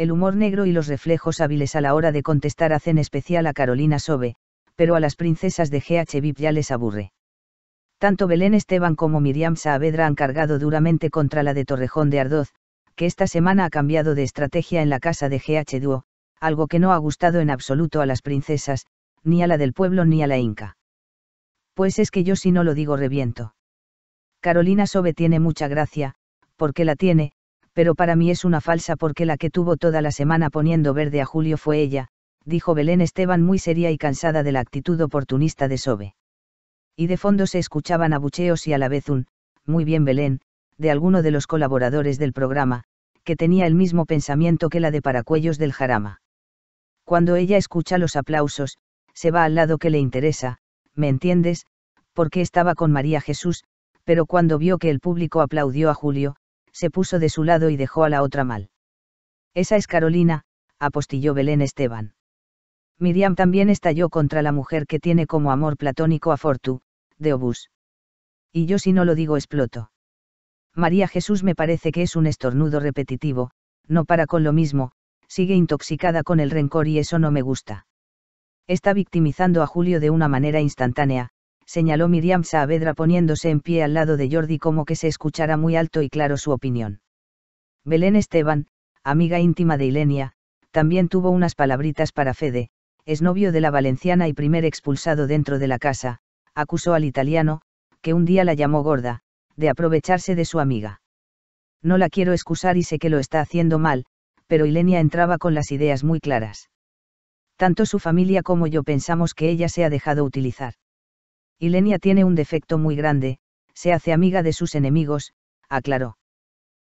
El humor negro y los reflejos hábiles a la hora de contestar hacen especial a Carolina Sobe, pero a las princesas de GH VIP ya les aburre. Tanto Belén Esteban como Miriam Saavedra han cargado duramente contra la de Torrejón de Ardoz, que esta semana ha cambiado de estrategia en la casa de GH Duo, algo que no ha gustado en absoluto a las princesas, ni a la del pueblo ni a la Inca. Pues es que yo si no lo digo reviento. Carolina Sobe tiene mucha gracia, porque la tiene, pero para mí es una falsa porque la que tuvo toda la semana poniendo verde a Julio fue ella, dijo Belén Esteban muy seria y cansada de la actitud oportunista de Sobe. Y de fondo se escuchaban abucheos y a la vez un, muy bien Belén, de alguno de los colaboradores del programa, que tenía el mismo pensamiento que la de Paracuellos del Jarama. Cuando ella escucha los aplausos, se va al lado que le interesa, ¿me entiendes? Porque estaba con María Jesús, pero cuando vio que el público aplaudió a Julio, se puso de su lado y dejó a la otra mal. Esa es Carolina, apostilló Belén Esteban. Miriam también estalló contra la mujer que tiene como amor platónico a Fortu, de Obús. Y yo si no lo digo exploto. María Jesús me parece que es un estornudo repetitivo, no para con lo mismo, sigue intoxicada con el rencor y eso no me gusta. Está victimizando a Julio de una manera instantánea, señaló Miriam Saavedra poniéndose en pie al lado de Jordi como que se escuchara muy alto y claro su opinión. Belén Esteban, amiga íntima de Ilenia, también tuvo unas palabritas para Fede, es novio de la valenciana y primer expulsado dentro de la casa, acusó al italiano, que un día la llamó gorda, de aprovecharse de su amiga. No la quiero excusar y sé que lo está haciendo mal, pero Ilenia entraba con las ideas muy claras. Tanto su familia como yo pensamos que ella se ha dejado utilizar. Lenia tiene un defecto muy grande, se hace amiga de sus enemigos, aclaró.